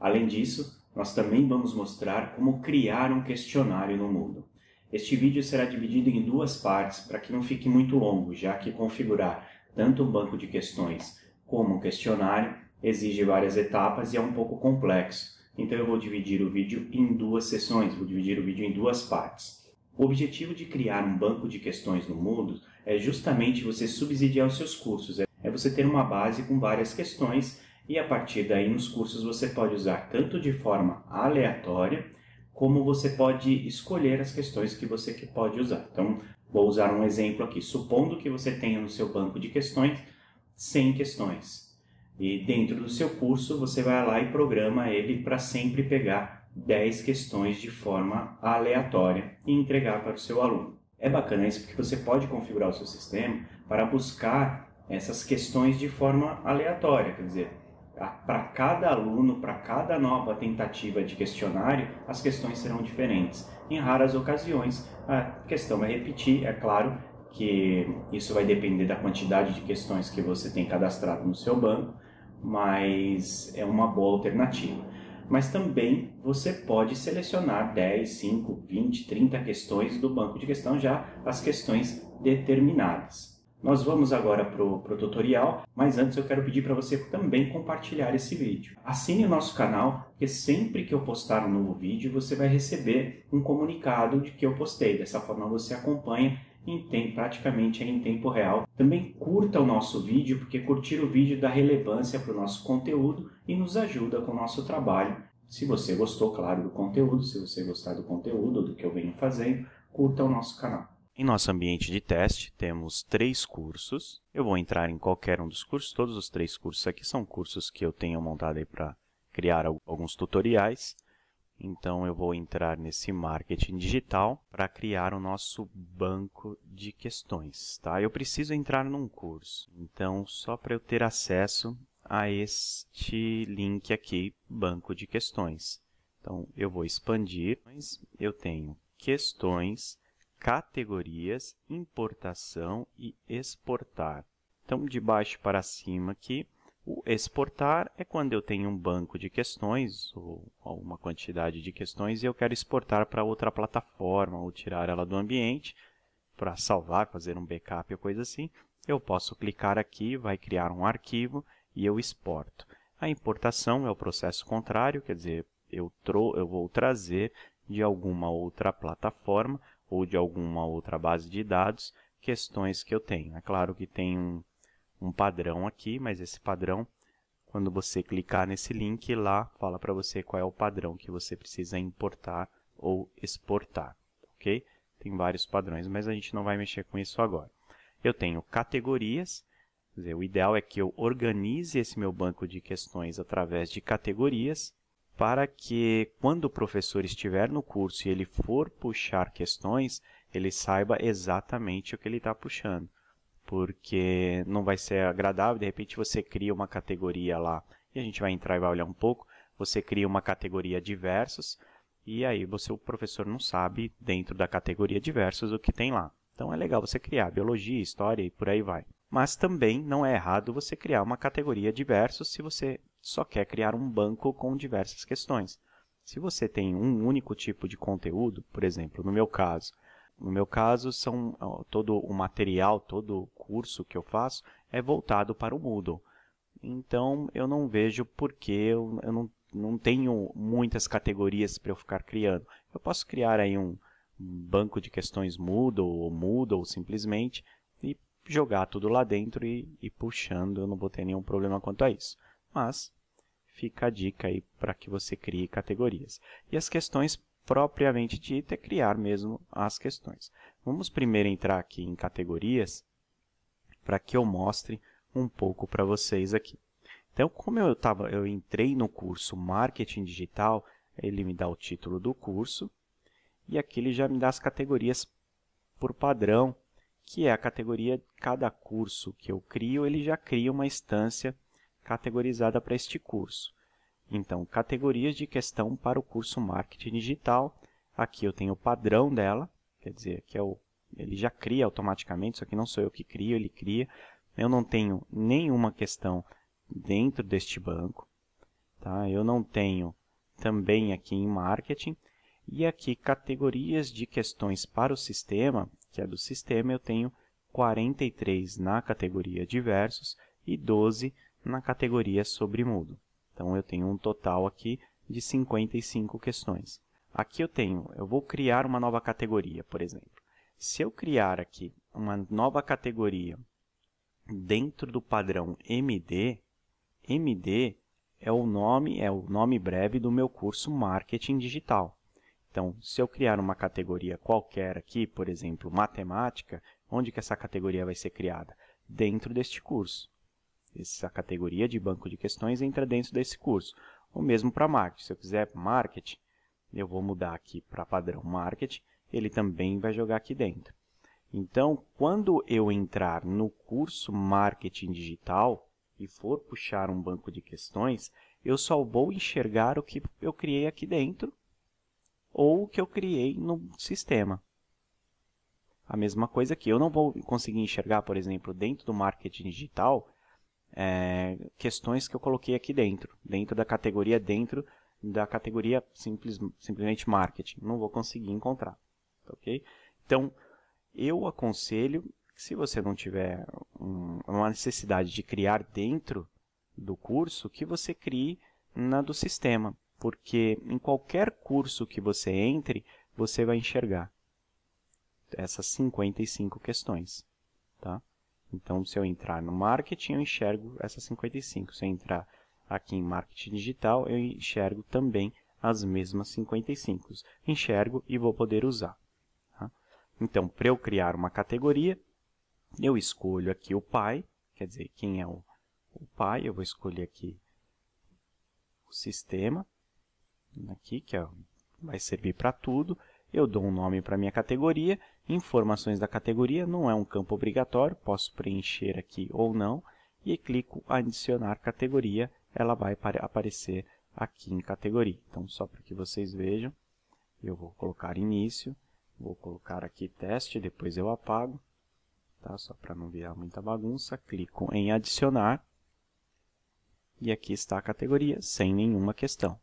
Além disso, nós também vamos mostrar como criar um questionário no Moodle. Este vídeo será dividido em duas partes para que não fique muito longo, já que configurar tanto um banco de questões como um questionário exige várias etapas e é um pouco complexo. Então eu vou dividir o vídeo em duas sessões, vou dividir o vídeo em duas partes. O objetivo de criar um banco de questões no Moodle é justamente você subsidiar os seus cursos, é você ter uma base com várias questões e a partir daí nos cursos você pode usar tanto de forma aleatória como você pode escolher as questões que você que pode usar. Então, vou usar um exemplo aqui. Supondo que você tenha no seu banco de questões 100 questões. E dentro do seu curso, você vai lá e programa ele para sempre pegar 10 questões de forma aleatória e entregar para o seu aluno. É bacana isso porque você pode configurar o seu sistema para buscar essas questões de forma aleatória, quer dizer, para cada aluno, para cada nova tentativa de questionário, as questões serão diferentes. Em raras ocasiões, a questão vai é repetir, é claro que isso vai depender da quantidade de questões que você tem cadastrado no seu banco, mas é uma boa alternativa. Mas também você pode selecionar 10, 5, 20, 30 questões do banco de questão já as questões determinadas. Nós vamos agora para o tutorial, mas antes eu quero pedir para você também compartilhar esse vídeo. Assine o nosso canal, porque sempre que eu postar um novo vídeo, você vai receber um comunicado de que eu postei. Dessa forma você acompanha em tempo, praticamente em tempo real. Também curta o nosso vídeo, porque curtir o vídeo dá relevância para o nosso conteúdo e nos ajuda com o nosso trabalho. Se você gostou, claro, do conteúdo, se você gostar do conteúdo, do que eu venho fazendo, curta o nosso canal. Em nosso ambiente de teste, temos três cursos. Eu vou entrar em qualquer um dos cursos, todos os três cursos aqui são cursos que eu tenho montado aí para criar alguns tutoriais. Então, eu vou entrar nesse marketing digital para criar o nosso banco de questões. Tá? Eu preciso entrar num curso, então, só para eu ter acesso a este link aqui, banco de questões. Então, eu vou expandir, eu tenho questões, categorias, importação e exportar. Então, de baixo para cima aqui, o exportar é quando eu tenho um banco de questões ou alguma quantidade de questões e eu quero exportar para outra plataforma ou tirar ela do ambiente para salvar, fazer um backup ou coisa assim. Eu posso clicar aqui, vai criar um arquivo e eu exporto. A importação é o processo contrário, quer dizer, eu, eu vou trazer de alguma outra plataforma ou de alguma outra base de dados questões que eu tenho. É claro que tem um, um padrão aqui, mas esse padrão, quando você clicar nesse link lá, fala para você qual é o padrão que você precisa importar ou exportar, ok? Tem vários padrões, mas a gente não vai mexer com isso agora. Eu tenho categorias, dizer, o ideal é que eu organize esse meu banco de questões através de categorias, para que, quando o professor estiver no curso e ele for puxar questões, ele saiba exatamente o que ele está puxando. Porque não vai ser agradável, de repente você cria uma categoria lá, e a gente vai entrar e vai olhar um pouco, você cria uma categoria diversos, e aí você, o professor não sabe dentro da categoria diversos o que tem lá. Então é legal você criar biologia, história e por aí vai. Mas também não é errado você criar uma categoria diversos se você só quer criar um banco com diversas questões. Se você tem um único tipo de conteúdo, por exemplo, no meu caso, no meu caso são todo o material, todo o curso que eu faço é voltado para o Moodle. Então eu não vejo por que eu, eu não, não tenho muitas categorias para eu ficar criando. Eu posso criar aí um banco de questões Moodle ou Moodle simplesmente e jogar tudo lá dentro e, e puxando, eu não vou ter nenhum problema quanto a isso mas fica a dica aí para que você crie categorias. E as questões propriamente dita é criar mesmo as questões. Vamos primeiro entrar aqui em categorias para que eu mostre um pouco para vocês aqui. Então, como eu, tava, eu entrei no curso Marketing Digital, ele me dá o título do curso, e aqui ele já me dá as categorias por padrão, que é a categoria de cada curso que eu crio, ele já cria uma instância categorizada para este curso. Então, categorias de questão para o curso Marketing Digital. Aqui eu tenho o padrão dela, quer dizer, que é o, ele já cria automaticamente, isso aqui não sou eu que crio, ele cria. Eu não tenho nenhuma questão dentro deste banco. Tá? Eu não tenho também aqui em Marketing. E aqui, categorias de questões para o sistema, que é do sistema, eu tenho 43 na categoria diversos e 12 na na categoria sobre mudo. Então eu tenho um total aqui de 55 questões. Aqui eu tenho, eu vou criar uma nova categoria, por exemplo. Se eu criar aqui uma nova categoria dentro do padrão MD, MD é o nome, é o nome breve do meu curso Marketing Digital. Então, se eu criar uma categoria qualquer aqui, por exemplo, matemática, onde que essa categoria vai ser criada? Dentro deste curso. Essa categoria de banco de questões entra dentro desse curso. O mesmo para marketing. Se eu quiser marketing, eu vou mudar aqui para padrão marketing, ele também vai jogar aqui dentro. Então, quando eu entrar no curso Marketing Digital e for puxar um banco de questões, eu só vou enxergar o que eu criei aqui dentro ou o que eu criei no sistema. A mesma coisa que eu não vou conseguir enxergar, por exemplo, dentro do marketing digital, é, questões que eu coloquei aqui dentro, dentro da categoria dentro da categoria simples, simplesmente marketing. Não vou conseguir encontrar, tá ok? Então, eu aconselho, se você não tiver um, uma necessidade de criar dentro do curso, que você crie na do sistema, porque em qualquer curso que você entre, você vai enxergar essas 55 questões, tá? Então, se eu entrar no marketing, eu enxergo essas 55. Se eu entrar aqui em marketing digital, eu enxergo também as mesmas 55. Enxergo e vou poder usar. Tá? Então, para eu criar uma categoria, eu escolho aqui o pai, quer dizer, quem é o, o pai, eu vou escolher aqui o sistema, né, aqui, que é, vai servir para tudo. Eu dou um nome para minha categoria Informações da categoria não é um campo obrigatório, posso preencher aqui ou não, e clico em adicionar categoria, ela vai aparecer aqui em categoria. Então, só para que vocês vejam, eu vou colocar início, vou colocar aqui teste, depois eu apago, tá? só para não virar muita bagunça, clico em adicionar, e aqui está a categoria, sem nenhuma questão,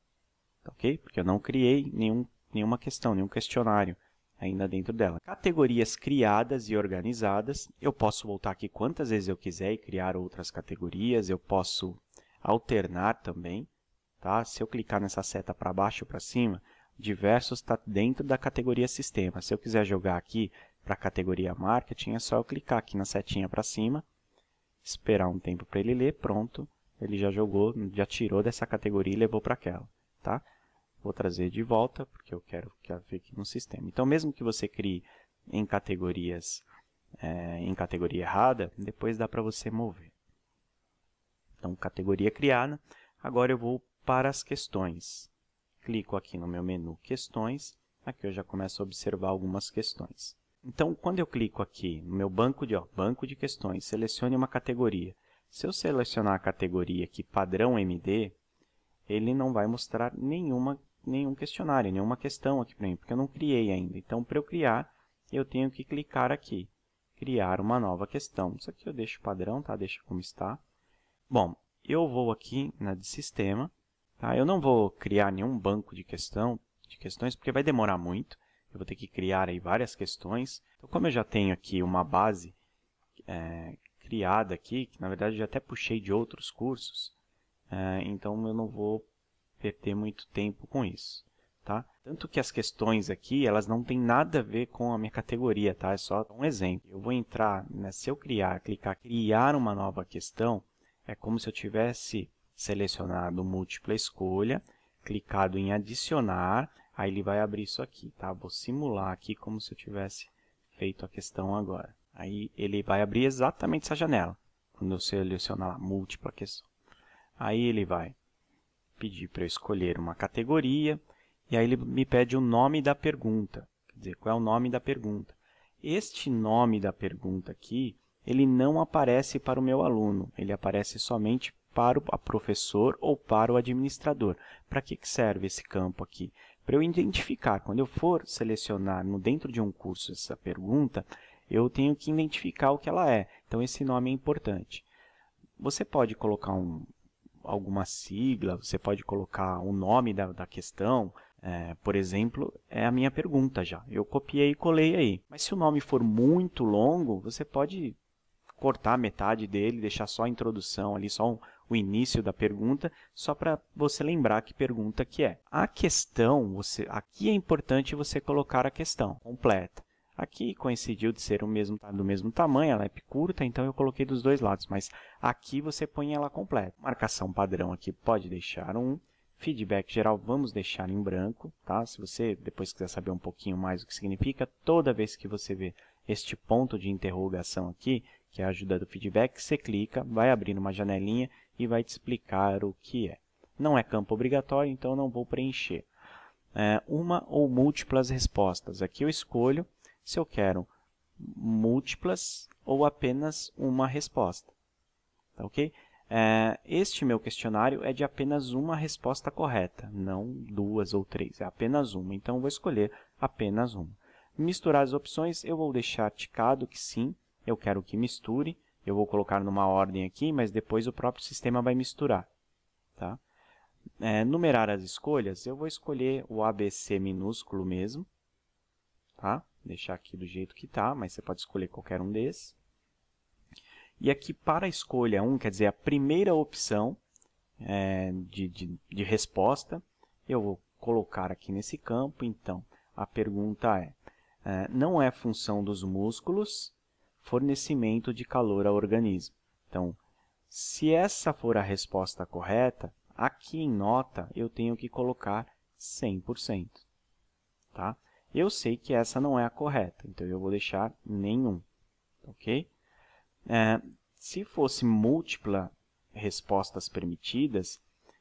tá ok? Porque eu não criei nenhum, nenhuma questão, nenhum questionário, ainda dentro dela. Categorias criadas e organizadas, eu posso voltar aqui quantas vezes eu quiser e criar outras categorias, eu posso alternar também, tá? Se eu clicar nessa seta para baixo ou para cima, diversos está dentro da categoria sistema. Se eu quiser jogar aqui para a categoria marketing, é só eu clicar aqui na setinha para cima, esperar um tempo para ele ler, pronto, ele já jogou, já tirou dessa categoria e levou para aquela, tá? vou trazer de volta, porque eu quero que ela fique no sistema. Então, mesmo que você crie em categorias, é, em categoria errada, depois dá para você mover. Então, categoria criada. Agora eu vou para as questões. Clico aqui no meu menu Questões. Aqui eu já começo a observar algumas questões. Então, quando eu clico aqui no meu banco de, ó, banco de questões, selecione uma categoria. Se eu selecionar a categoria aqui, padrão MD, ele não vai mostrar nenhuma nenhum questionário, nenhuma questão aqui para mim, porque eu não criei ainda. Então, para eu criar, eu tenho que clicar aqui, criar uma nova questão. Isso aqui eu deixo padrão, tá? Deixa como está. Bom, eu vou aqui na né, de sistema, tá? Eu não vou criar nenhum banco de questão, de questões, porque vai demorar muito. Eu vou ter que criar aí várias questões. Então, como eu já tenho aqui uma base é, criada aqui, que na verdade eu já até puxei de outros cursos, é, então eu não vou perder muito tempo com isso, tá? Tanto que as questões aqui, elas não têm nada a ver com a minha categoria, tá? É só um exemplo. Eu vou entrar, né, se eu criar, clicar criar uma nova questão, é como se eu tivesse selecionado múltipla escolha, clicado em adicionar, aí ele vai abrir isso aqui, tá? Vou simular aqui como se eu tivesse feito a questão agora. Aí ele vai abrir exatamente essa janela, quando eu selecionar múltipla questão. Aí ele vai pedir para eu escolher uma categoria e aí ele me pede o nome da pergunta. Quer dizer, qual é o nome da pergunta? Este nome da pergunta aqui, ele não aparece para o meu aluno, ele aparece somente para o professor ou para o administrador. Para que, que serve esse campo aqui? Para eu identificar, quando eu for selecionar no dentro de um curso essa pergunta, eu tenho que identificar o que ela é. Então, esse nome é importante. Você pode colocar um, alguma sigla, você pode colocar o nome da, da questão. É, por exemplo, é a minha pergunta já. Eu copiei e colei aí. Mas se o nome for muito longo, você pode cortar metade dele, deixar só a introdução ali, só um, o início da pergunta, só para você lembrar que pergunta que é. A questão, você, aqui é importante você colocar a questão completa. Aqui coincidiu de ser o mesmo, do mesmo tamanho, ela é curta, então eu coloquei dos dois lados, mas aqui você põe ela completa. Marcação padrão aqui pode deixar um, feedback geral vamos deixar em branco, tá? Se você depois quiser saber um pouquinho mais o que significa, toda vez que você vê este ponto de interrogação aqui, que é a ajuda do feedback, você clica, vai abrir uma janelinha e vai te explicar o que é. Não é campo obrigatório, então não vou preencher. É, uma ou múltiplas respostas. Aqui eu escolho se eu quero múltiplas ou apenas uma resposta. Tá ok? É, este meu questionário é de apenas uma resposta correta, não duas ou três, é apenas uma. Então, eu vou escolher apenas uma. Misturar as opções, eu vou deixar ticado que sim, eu quero que misture. Eu vou colocar numa ordem aqui, mas depois o próprio sistema vai misturar. Tá? É, numerar as escolhas, eu vou escolher o ABC minúsculo mesmo. Tá? deixar aqui do jeito que está, mas você pode escolher qualquer um desses. E aqui para a escolha 1, quer dizer, a primeira opção é, de, de, de resposta, eu vou colocar aqui nesse campo, então, a pergunta é, é, não é função dos músculos fornecimento de calor ao organismo. Então, se essa for a resposta correta, aqui em nota eu tenho que colocar 100%. Tá? Eu sei que essa não é a correta, então eu vou deixar nenhum, ok? É, se fosse múltipla respostas permitidas,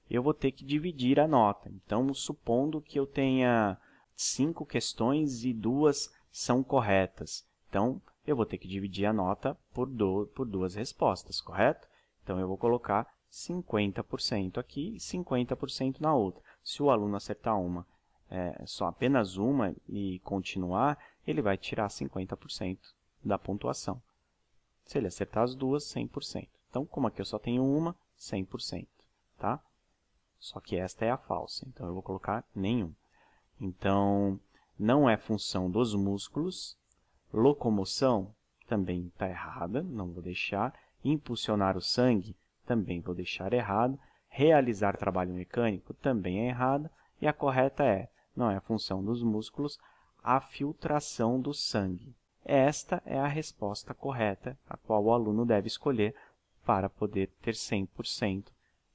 eu vou ter que dividir a nota. Então, supondo que eu tenha cinco questões e duas são corretas. Então, eu vou ter que dividir a nota por, do, por duas respostas, correto? Então, eu vou colocar 50% aqui e 50% na outra. Se o aluno acertar uma é, só apenas uma e continuar, ele vai tirar 50% da pontuação. Se ele acertar as duas, 100%. Então, como aqui eu só tenho uma, 100%, tá? Só que esta é a falsa, então eu vou colocar nenhum. Então, não é função dos músculos. Locomoção também está errada, não vou deixar. Impulsionar o sangue também vou deixar errado. Realizar trabalho mecânico também é errado. E a correta é não é função dos músculos, a filtração do sangue. Esta é a resposta correta, a qual o aluno deve escolher para poder ter 100%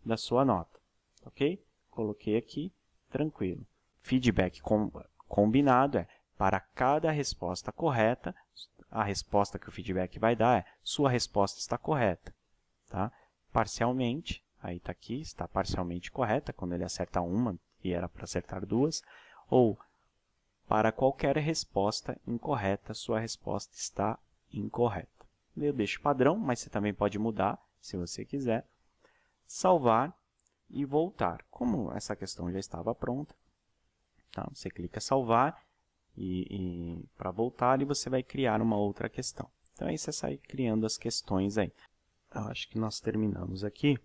da sua nota. Ok? Coloquei aqui, tranquilo. Feedback com, combinado é, para cada resposta correta, a resposta que o feedback vai dar é, sua resposta está correta. Tá? Parcialmente, aí está aqui, está parcialmente correta, quando ele acerta uma e era para acertar duas, ou para qualquer resposta incorreta, sua resposta está incorreta. Eu deixo padrão, mas você também pode mudar, se você quiser. Salvar e voltar. Como essa questão já estava pronta, tá? você clica salvar e, e para voltar e você vai criar uma outra questão. Então aí você sai criando as questões aí. Eu acho que nós terminamos aqui.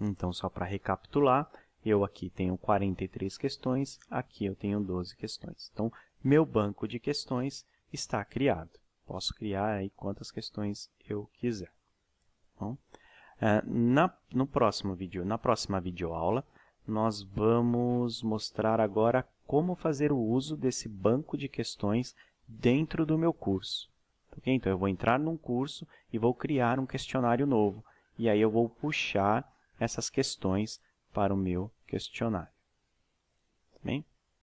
Então, só para recapitular, eu aqui tenho 43 questões, aqui eu tenho 12 questões. Então, meu banco de questões está criado. Posso criar aí quantas questões eu quiser. Bom, é, na, no próximo vídeo, na próxima videoaula, nós vamos mostrar agora como fazer o uso desse banco de questões dentro do meu curso. Ok? Então, eu vou entrar num curso e vou criar um questionário novo. E aí eu vou puxar essas questões para o meu questionário. bem?